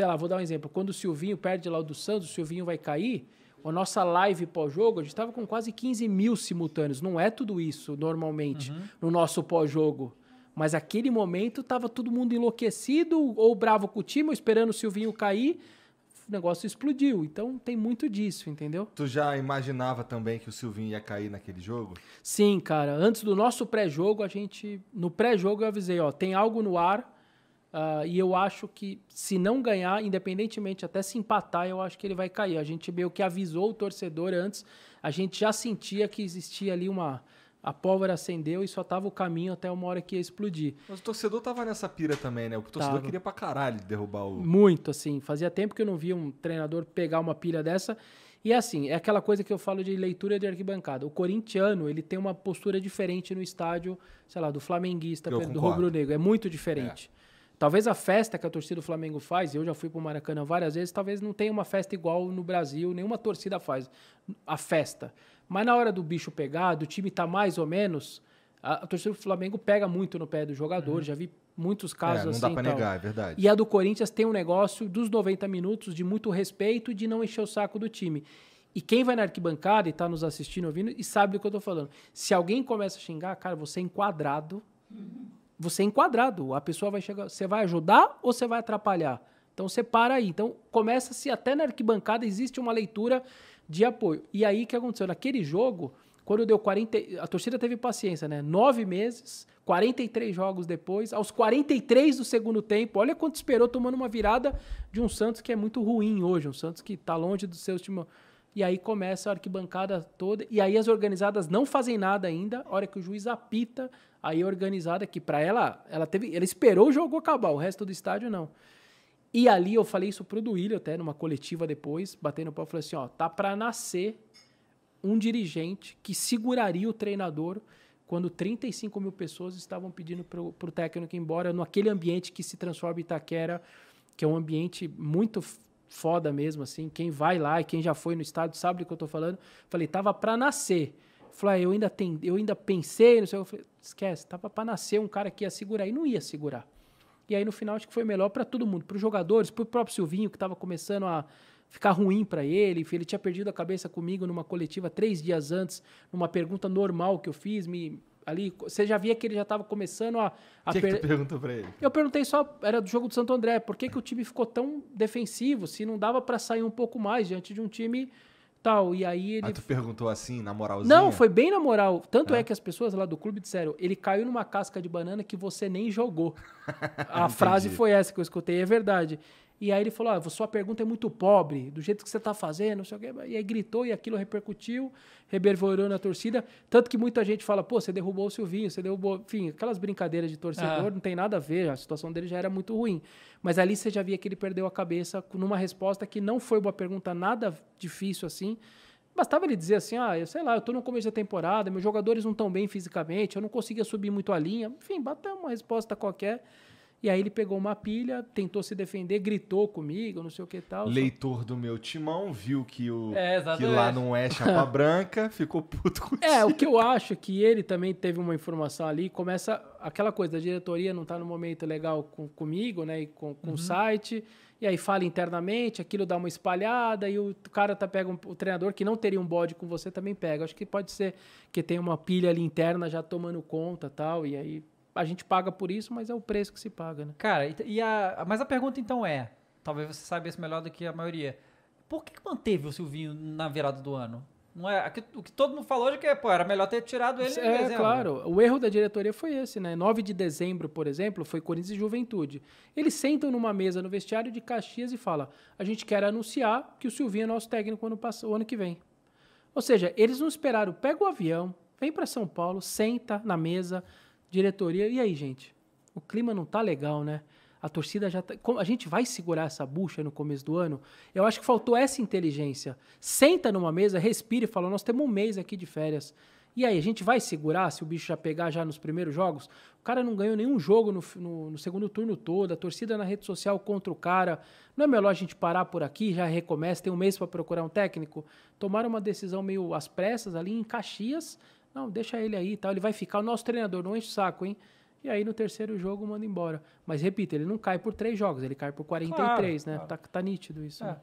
sei lá, vou dar um exemplo. Quando o Silvinho perde lá o do Santos, o Silvinho vai cair. A nossa live pós-jogo, a gente estava com quase 15 mil simultâneos. Não é tudo isso normalmente uhum. no nosso pós-jogo. Mas aquele momento estava todo mundo enlouquecido, ou bravo com o time, ou esperando o Silvinho cair. O negócio explodiu. Então tem muito disso, entendeu? Tu já imaginava também que o Silvinho ia cair naquele jogo? Sim, cara. Antes do nosso pré-jogo, a gente. No pré-jogo eu avisei, ó, tem algo no ar Uh, e eu acho que se não ganhar, independentemente até se empatar, eu acho que ele vai cair. A gente meio que avisou o torcedor antes, a gente já sentia que existia ali uma. A pólvora acendeu e só tava o caminho até uma hora que ia explodir. Mas o torcedor tava nessa pira também, né? O torcedor tava. queria pra caralho derrubar o. Muito, assim. Fazia tempo que eu não via um treinador pegar uma pilha dessa. E assim, é aquela coisa que eu falo de leitura de arquibancada. O corintiano, ele tem uma postura diferente no estádio, sei lá, do flamenguista, do rubro-negro. É muito diferente. É. Talvez a festa que a torcida do Flamengo faz, eu já fui para o Maracanã várias vezes, talvez não tenha uma festa igual no Brasil, nenhuma torcida faz a festa. Mas na hora do bicho pegar, do time tá mais ou menos, a, a torcida do Flamengo pega muito no pé do jogador, uhum. já vi muitos é, casos é, não assim. Não dá assim, para então. negar, é verdade. E a do Corinthians tem um negócio dos 90 minutos de muito respeito e de não encher o saco do time. E quem vai na arquibancada e está nos assistindo, ouvindo, e sabe do que eu estou falando. Se alguém começa a xingar, cara, você é enquadrado. Uhum você é enquadrado. A pessoa vai chegar. Você vai ajudar ou você vai atrapalhar? Então você para aí. Então começa-se até na arquibancada existe uma leitura de apoio. E aí o que aconteceu? Naquele jogo, quando deu 40. A torcida teve paciência, né? Nove meses, 43 jogos depois, aos 43 do segundo tempo. Olha quanto esperou tomando uma virada de um Santos que é muito ruim hoje. Um Santos que está longe do seu último. E aí começa a arquibancada toda. E aí as organizadas não fazem nada ainda. A hora que o juiz apita, aí a organizada, que para ela, ela teve. Ela esperou o jogo acabar, o resto do estádio não. E ali eu falei isso pro Duílio até, numa coletiva depois, batendo o pau, falei assim: ó, tá para nascer um dirigente que seguraria o treinador quando 35 mil pessoas estavam pedindo pro, pro técnico ir embora, naquele ambiente que se transforma em Itaquera, que é um ambiente muito foda mesmo, assim. Quem vai lá e quem já foi no estádio sabe do que eu tô falando. Falei, tava pra nascer. Falei, ah, eu ainda, tem, eu ainda pensei, não sei o que. Falei, esquece, tava pra nascer um cara que ia segurar e não ia segurar. E aí no final acho que foi melhor para todo mundo, para os jogadores, para o próprio Silvinho, que estava começando a ficar ruim para ele. Ele tinha perdido a cabeça comigo numa coletiva três dias antes, numa pergunta normal que eu fiz, me ali, você já via que ele já estava começando a. a que per... que perguntou para ele? Eu perguntei só, era do jogo do Santo André, por que, que o time ficou tão defensivo, se não dava para sair um pouco mais diante de um time tal. E aí ele. Mas tu perguntou assim, na moralzinha? Não, foi bem na moral. Tanto é. é, que as pessoas lá do clube disseram: ele caiu numa casca de banana que você nem jogou. a frase foi essa que eu escutei, é verdade. E aí ele falou: ah, sua pergunta é muito pobre, do jeito que você está fazendo, não sei o quê. E aí gritou e aquilo repercutiu, reverberou na torcida. Tanto que muita gente fala: pô, você derrubou o Silvinho, você derrubou. Enfim, aquelas brincadeiras de torcedor, ah. não tem nada a ver, a situação dele já era muito ruim. Mas ali você já via que ele perdeu a cabeça numa resposta que não foi uma pergunta nada difícil assim. Bastava ele dizer assim: ah, eu sei lá, eu estou no começo da temporada, meus jogadores não estão bem fisicamente, eu não conseguia subir muito a linha. Enfim, bateu uma resposta qualquer. E aí ele pegou uma pilha, tentou se defender, gritou comigo, não sei o que tal. Leitor só... do meu timão, viu que, o, é, que lá não é chapa branca, ficou puto com É, o que eu acho é que ele também teve uma informação ali, começa aquela coisa da diretoria não tá no momento legal com, comigo, né, e com, com uhum. o site, e aí fala internamente, aquilo dá uma espalhada, e o cara tá pega um, o treinador que não teria um bode com você também pega. Acho que pode ser que tem uma pilha ali interna já tomando conta tal, e aí a gente paga por isso, mas é o preço que se paga, né? Cara, e a, mas a pergunta então é, talvez você saiba isso melhor do que a maioria, por que, que manteve o Silvinho na virada do ano? Não é, o que todo mundo falou é que pô, era melhor ter tirado ele é, claro. O erro da diretoria foi esse, né? 9 de dezembro, por exemplo, foi Corinthians e Juventude. Eles sentam numa mesa no vestiário de Caxias e fala: "A gente quer anunciar que o Silvinho é nosso técnico ano o ano que vem". Ou seja, eles não esperaram, pega o avião, vem para São Paulo, senta na mesa, diretoria, e aí, gente? O clima não tá legal, né? A torcida já tá. A gente vai segurar essa bucha no começo do ano? Eu acho que faltou essa inteligência. Senta numa mesa, respira e fala: nós temos um mês aqui de férias. E aí, a gente vai segurar se o bicho já pegar já nos primeiros jogos? O cara não ganhou nenhum jogo no, no, no, segundo turno todo, a torcida na rede social contra o cara. Não é melhor a gente parar por aqui, já recomeça, tem um mês para procurar um técnico? Tomaram uma decisão meio às pressas ali em Caxias, não, deixa ele aí e tal. Ele vai ficar o nosso treinador, não enche o saco, hein? E aí no terceiro jogo manda embora. Mas repita, ele não cai por três jogos, ele cai por 43, claro, né? Claro. Tá, tá nítido isso. É. Né?